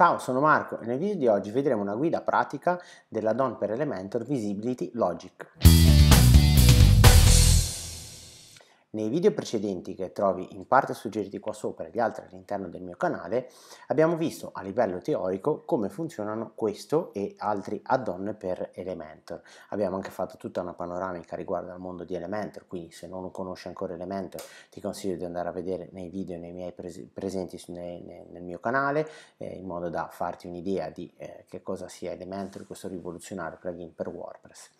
Ciao, sono Marco e nel video di oggi vedremo una guida pratica della DOM per Elementor Visibility Logic. Nei video precedenti che trovi in parte suggeriti qua sopra e gli altri all'interno del mio canale abbiamo visto a livello teorico come funzionano questo e altri add-on per Elementor. Abbiamo anche fatto tutta una panoramica riguardo al mondo di Elementor, quindi se non conosci ancora Elementor ti consiglio di andare a vedere nei video nei miei pres presenti nei, nei, nel mio canale eh, in modo da farti un'idea di eh, che cosa sia Elementor, questo rivoluzionario plugin per WordPress.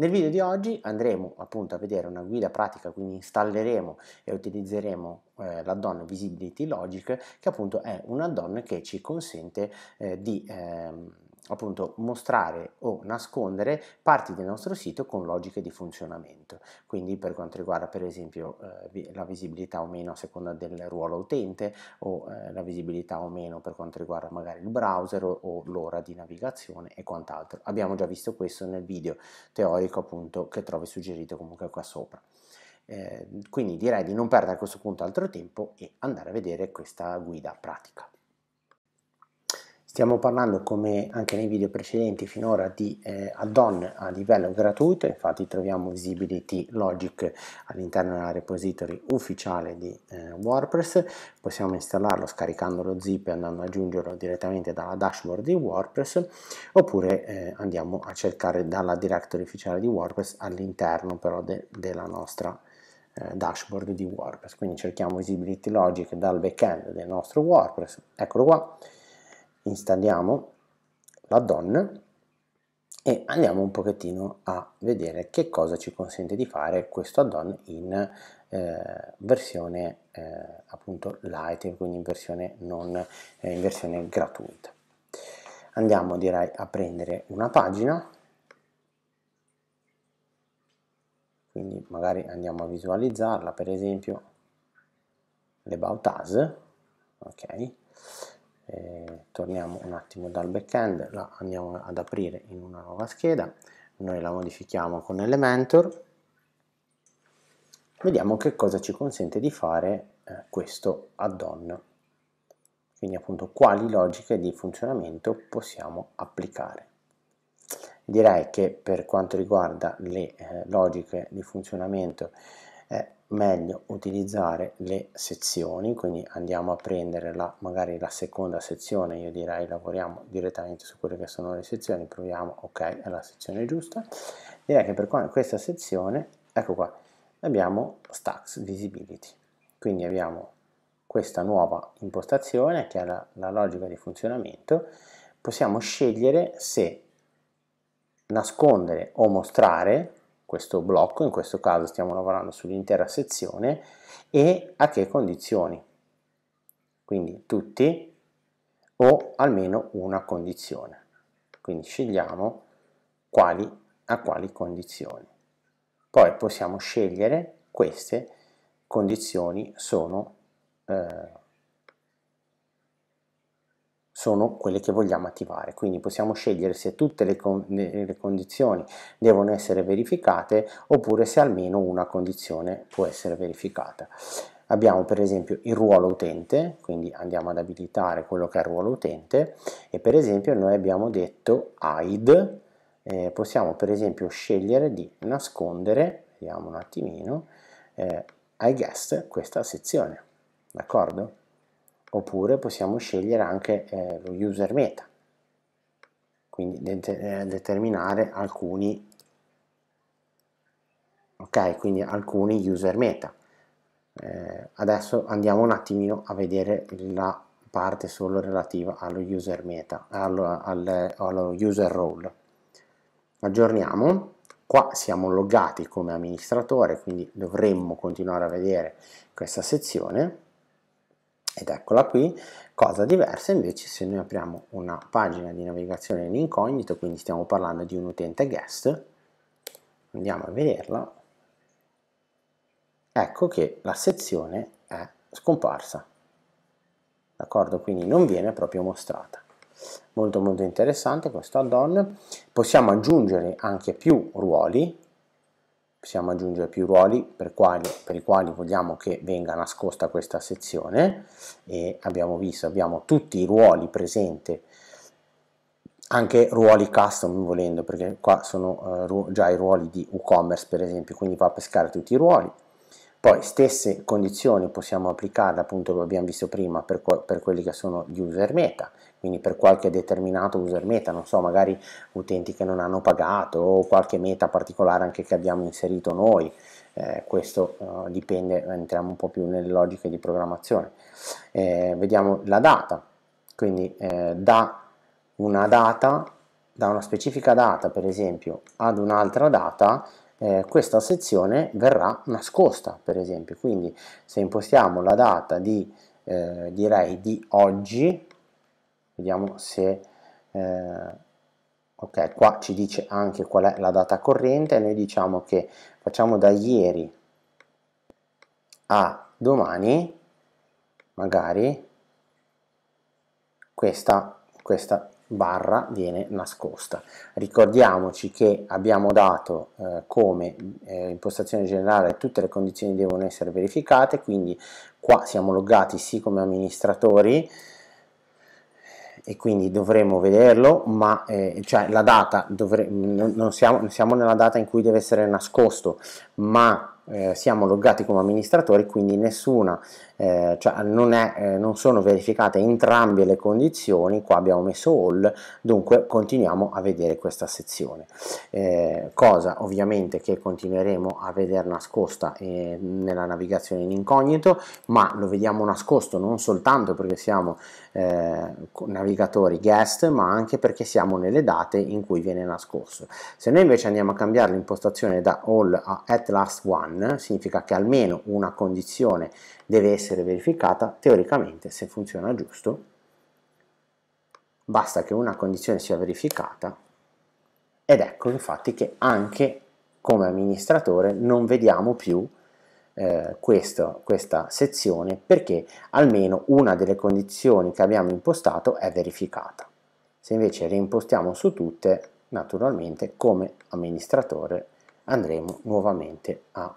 Nel video di oggi andremo appunto a vedere una guida pratica, quindi installeremo e utilizzeremo eh, l'addon Visibility Logic che appunto è un addon che ci consente eh, di ehm, appunto mostrare o nascondere parti del nostro sito con logiche di funzionamento, quindi per quanto riguarda per esempio eh, la visibilità o meno a seconda del ruolo utente o eh, la visibilità o meno per quanto riguarda magari il browser o, o l'ora di navigazione e quant'altro. Abbiamo già visto questo nel video teorico appunto che trovi suggerito comunque qua sopra. Eh, quindi direi di non perdere a questo punto altro tempo e andare a vedere questa guida pratica. Stiamo parlando, come anche nei video precedenti finora, di eh, add-on a livello gratuito, infatti troviamo Visibility Logic all'interno della repository ufficiale di eh, WordPress, possiamo installarlo scaricando lo zip e andando ad aggiungerlo direttamente dalla dashboard di WordPress, oppure eh, andiamo a cercare dalla directory ufficiale di WordPress all'interno però de della nostra eh, dashboard di WordPress. Quindi cerchiamo Visibility Logic dal backend del nostro WordPress, eccolo qua, installiamo la donna e andiamo un pochettino a vedere che cosa ci consente di fare questo add-on in eh, versione eh, appunto light, quindi in versione, non, eh, in versione gratuita. Andiamo direi a prendere una pagina, quindi magari andiamo a visualizzarla per esempio l'About Us, ok? eh, torniamo un attimo dal backend, la andiamo ad aprire in una nuova scheda, noi la modifichiamo con Elementor, vediamo che cosa ci consente di fare eh, questo add-on, quindi appunto quali logiche di funzionamento possiamo applicare. Direi che per quanto riguarda le eh, logiche di funzionamento è meglio utilizzare le sezioni, quindi andiamo a prendere la, magari la seconda sezione, io direi lavoriamo direttamente su quelle che sono le sezioni, proviamo, ok, è la sezione giusta. Direi che per questa sezione, ecco qua, abbiamo Stacks Visibility, quindi abbiamo questa nuova impostazione che è la, la logica di funzionamento, possiamo scegliere se nascondere o mostrare questo blocco, in questo caso stiamo lavorando sull'intera sezione, e a che condizioni. Quindi tutti o almeno una condizione. Quindi scegliamo quali, a quali condizioni. Poi possiamo scegliere queste condizioni sono eh, sono quelle che vogliamo attivare, quindi possiamo scegliere se tutte le, con le condizioni devono essere verificate oppure se almeno una condizione può essere verificata abbiamo per esempio il ruolo utente, quindi andiamo ad abilitare quello che è il ruolo utente e per esempio noi abbiamo detto hide, eh, possiamo per esempio scegliere di nascondere, vediamo un attimino, eh, ai guest questa sezione, d'accordo? oppure possiamo scegliere anche eh, lo user meta quindi de eh, determinare alcuni ok quindi alcuni user meta eh, adesso andiamo un attimino a vedere la parte solo relativa allo user meta allo, al, allo user role aggiorniamo qua siamo loggati come amministratore quindi dovremmo continuare a vedere questa sezione ed eccola qui cosa diversa invece se noi apriamo una pagina di navigazione in incognito quindi stiamo parlando di un utente guest andiamo a vederla ecco che la sezione è scomparsa d'accordo quindi non viene proprio mostrata molto molto interessante questo add-on possiamo aggiungere anche più ruoli possiamo aggiungere più ruoli per, quali, per, i quali vogliamo che venga nascosta questa sezione e abbiamo visto abbiamo tutti i ruoli presenti anche ruoli custom volendo perché qua sono uh, già i ruoli di WooCommerce per esempio quindi va a pescare tutti i ruoli poi stesse condizioni possiamo applicarle appunto abbiamo visto prima per, per quelli che sono gli user meta quindi per qualche determinato user meta, non so, magari utenti che non hanno pagato o qualche meta particolare anche che abbiamo inserito noi. Eh, questo eh, dipende, entriamo un po' più nelle logiche di programmazione. Eh, vediamo la data, quindi eh, da una data, da una specifica data per esempio ad un'altra data, eh, questa sezione verrà nascosta per esempio. Quindi se impostiamo la data di, eh, direi di oggi, vediamo se eh, ok qua ci dice anche qual è la data corrente noi diciamo che facciamo da ieri a domani magari questa, questa barra viene nascosta ricordiamoci che abbiamo dato eh, come eh, impostazione generale tutte le condizioni devono essere verificate quindi qua siamo loggati sì come amministratori e quindi dovremo vederlo, ma eh, cioè la data, dovre, non siamo, siamo, nella data in cui deve essere nascosto, ma eh, siamo loggati come amministratori, quindi nessuna eh, cioè non, è, eh, non, sono verificate entrambe le condizioni, qua abbiamo messo all, dunque continuiamo a vedere questa sezione, eh, cosa ovviamente che continueremo a vedere nascosta eh, nella navigazione in incognito, ma lo vediamo nascosto non soltanto perché siamo navigatori guest, ma anche perché siamo nelle date in cui viene nascosto. Se noi invece andiamo a cambiare l'impostazione da all a at last one, significa che almeno una condizione deve essere verificata teoricamente se funziona giusto basta che una condizione sia verificata ed ecco infatti che anche come amministratore non vediamo più eh, questo, questa sezione perché almeno una delle condizioni che abbiamo impostato è verificata se invece reimpostiamo su tutte naturalmente come amministratore andremo nuovamente a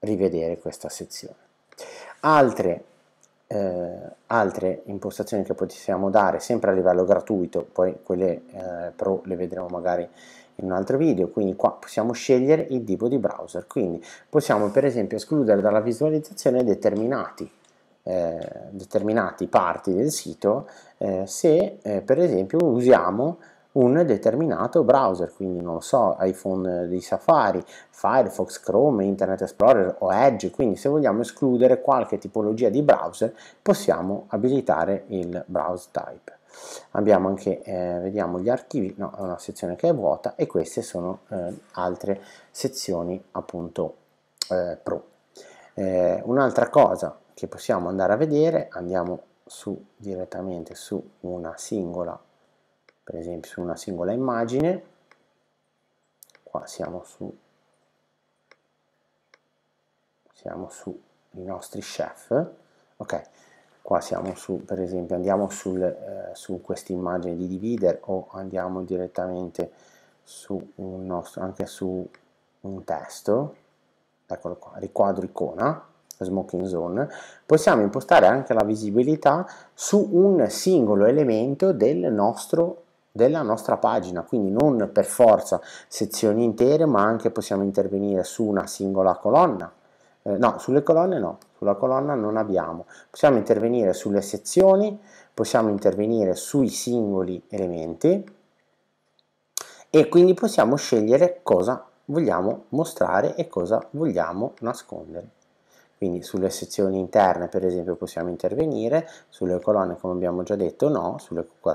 rivedere questa sezione Altre, eh, altre, impostazioni che possiamo dare sempre a livello gratuito, poi quelle eh, pro le vedremo magari in un altro video, quindi qua possiamo scegliere il tipo di browser, quindi possiamo per esempio escludere dalla visualizzazione determinati eh, determinati parti del sito eh, se eh, per esempio usiamo un determinato browser, quindi non lo so, iPhone di Safari, Firefox, Chrome, Internet Explorer o Edge, quindi se vogliamo escludere qualche tipologia di browser possiamo abilitare il browse type. Abbiamo anche, eh, vediamo gli archivi, no, è una sezione che è vuota e queste sono eh, altre sezioni appunto eh, pro. Eh, un'altra cosa che possiamo andare a vedere, andiamo su direttamente su una singola per esempio su una singola immagine, qua siamo su, siamo sui nostri chef, ok, qua siamo su, per esempio, andiamo sul, eh, su questa immagine di divider o andiamo direttamente su un nostro, anche su un testo, eccolo qua, riquadro icona, smoking zone, possiamo impostare anche la visibilità su un singolo elemento del nostro della nostra pagina, quindi non per forza sezioni intere, ma anche possiamo intervenire su una singola colonna. Eh, no, sulle colonne no, sulla colonna non abbiamo. Possiamo intervenire sulle sezioni, possiamo intervenire sui singoli elementi e quindi possiamo scegliere cosa vogliamo mostrare e cosa vogliamo nascondere quindi sulle sezioni interne per esempio possiamo intervenire, sulle colonne come abbiamo già detto no, sulle, qua,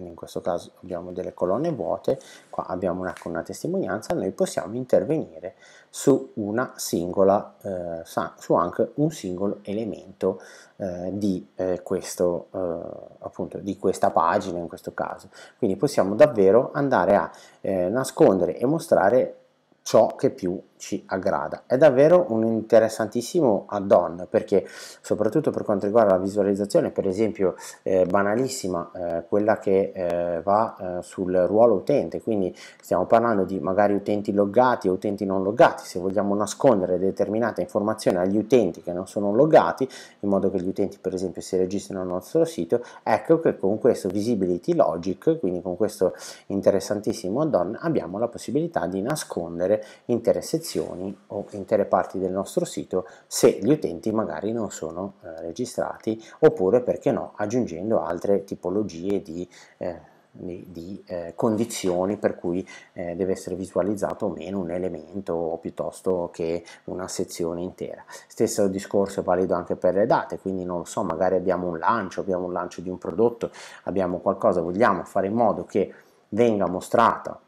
quindi in questo caso abbiamo delle colonne vuote, qua abbiamo una, una testimonianza, noi possiamo intervenire su, una singola, eh, su anche un singolo elemento eh, di, eh, questo, eh, appunto, di, questa pagina in questo caso. Quindi possiamo davvero andare a eh, nascondere e mostrare ciò che più ci aggrada. È davvero un interessantissimo add-on perché soprattutto per quanto riguarda la visualizzazione, per esempio eh, banalissima, eh, quella che eh, va eh, sul ruolo utente, quindi stiamo parlando di magari utenti loggati e utenti non loggati, se vogliamo nascondere determinate informazioni agli utenti che non sono loggati, in modo che gli utenti per esempio si registrino al nostro sito, ecco che con questo Visibility Logic, quindi con questo interessantissimo add-on, abbiamo la possibilità di nascondere intere sezioni sezioni o intere parti del nostro sito se gli utenti magari non sono eh, registrati oppure perché no aggiungendo altre tipologie di, eh, di, di eh, condizioni per cui eh, deve essere visualizzato o meno un elemento o piuttosto che una sezione intera. Stesso discorso è valido anche per le date, quindi non lo so, magari abbiamo un lancio, abbiamo un lancio di un prodotto, abbiamo qualcosa, vogliamo fare in modo che venga mostrata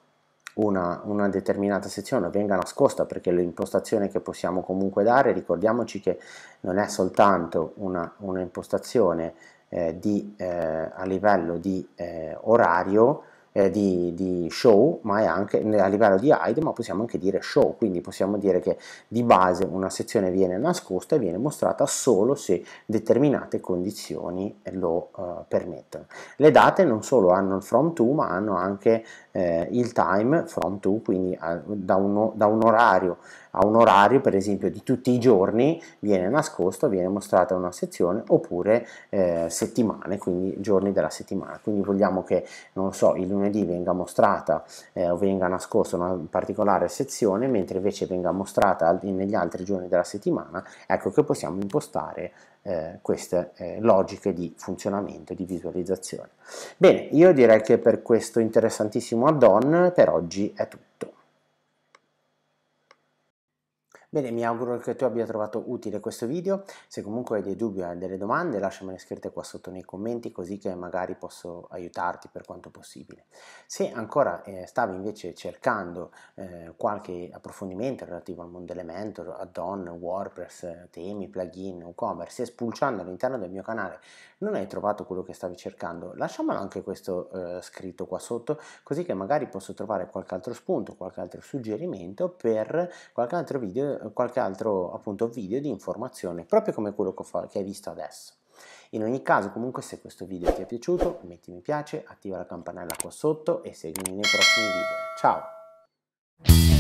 una, una, determinata sezione venga nascosta perché l'impostazione che possiamo comunque dare ricordiamoci che non è soltanto un'impostazione eh, eh, a livello di eh, orario eh, di, di, show ma è anche a livello di hide ma possiamo anche dire show quindi possiamo dire che di base una sezione viene nascosta e viene mostrata solo se determinate condizioni lo uh, permettono le date non solo hanno il from to ma hanno anche eh, il time from to, quindi a, eh, da, uno, da, un orario a un orario, per esempio di tutti i giorni, viene nascosto, viene mostrata una sezione oppure eh, settimane, quindi giorni della settimana. Quindi vogliamo che, non so, il lunedì venga mostrata eh, o venga nascosta una particolare sezione, mentre invece venga mostrata negli altri giorni della settimana, ecco che possiamo impostare eh, queste eh, logiche di funzionamento, di visualizzazione. Bene, io direi che per questo interessantissimo add-on per oggi è tutto. Bene, mi auguro che tu abbia trovato utile questo video, se comunque hai dei dubbi o hai delle domande lasciamele scritte qua sotto nei commenti così che magari posso aiutarti per quanto possibile. Se ancora eh, stavi invece cercando eh, qualche approfondimento relativo al mondo Elementor, add-on, WordPress, temi, plugin, WooCommerce e spulciando all'interno del mio canale non hai trovato quello che stavi cercando, lasciamelo anche questo eh, scritto qua sotto così che magari posso trovare qualche altro spunto, qualche altro suggerimento per qualche altro video qualche altro appunto video di informazione, proprio come quello che hai visto adesso. In ogni caso, comunque, se questo video ti è piaciuto, metti mi piace, attiva la campanella qua sotto e seguimi nei prossimi video. Ciao!